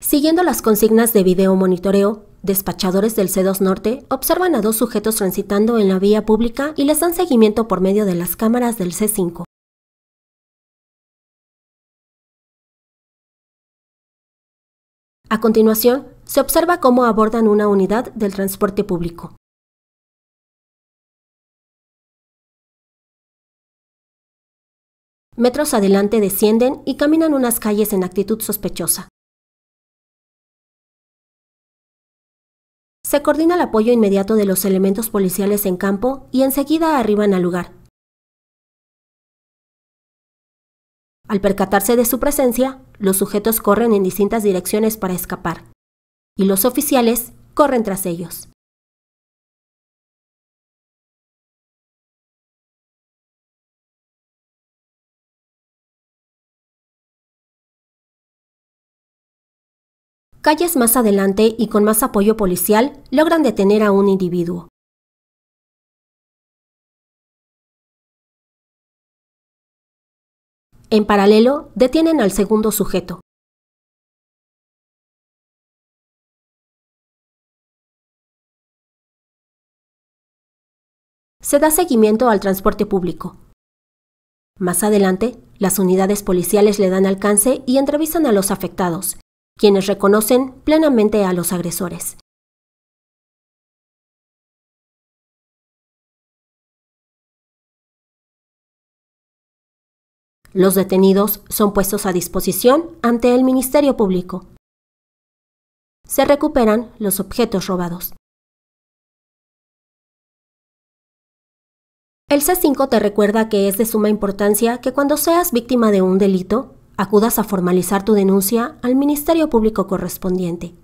Siguiendo las consignas de video monitoreo, Despachadores del C2 Norte observan a dos sujetos transitando en la vía pública y les dan seguimiento por medio de las cámaras del C5. A continuación, se observa cómo abordan una unidad del transporte público. Metros adelante descienden y caminan unas calles en actitud sospechosa. se coordina el apoyo inmediato de los elementos policiales en campo y enseguida arriban al lugar. Al percatarse de su presencia, los sujetos corren en distintas direcciones para escapar, y los oficiales corren tras ellos. Calles más adelante y con más apoyo policial logran detener a un individuo. En paralelo, detienen al segundo sujeto. Se da seguimiento al transporte público. Más adelante, las unidades policiales le dan alcance y entrevistan a los afectados, quienes reconocen plenamente a los agresores. Los detenidos son puestos a disposición ante el Ministerio Público. Se recuperan los objetos robados. El C5 te recuerda que es de suma importancia que cuando seas víctima de un delito, acudas a formalizar tu denuncia al Ministerio Público correspondiente.